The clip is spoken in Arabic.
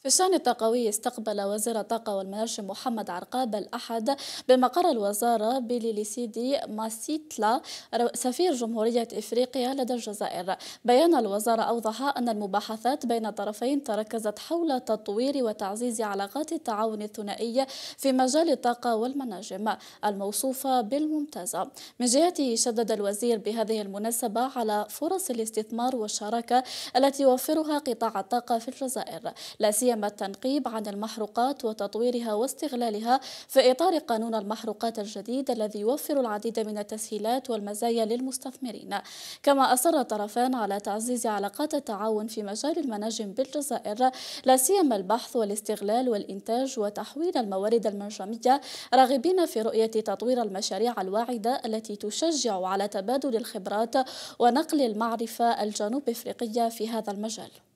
في الشأن الطاقوي استقبل وزير الطاقة والمناجم محمد عرقاب الأحد بمقر الوزارة بليليسيدي ماسيتلا سفير جمهورية إفريقيا لدى الجزائر بيان الوزارة أوضح أن المباحثات بين الطرفين تركزت حول تطوير وتعزيز علاقات التعاون الثنائي في مجال الطاقة والمناجم الموصوفة بالممتازة من جهته شدد الوزير بهذه المناسبة على فرص الاستثمار والشراكة التي يوفرها قطاع الطاقة في الجزائر لا سيما التنقيب عن المحروقات وتطويرها واستغلالها في إطار قانون المحروقات الجديد الذي يوفر العديد من التسهيلات والمزايا للمستثمرين كما أصر الطرفان على تعزيز علاقات التعاون في مجال المناجم بالجزائر لا سيما البحث والاستغلال والإنتاج وتحويل الموارد المنجمية راغبين في رؤية تطوير المشاريع الواعدة التي تشجع على تبادل الخبرات ونقل المعرفة الجنوب إفريقية في هذا المجال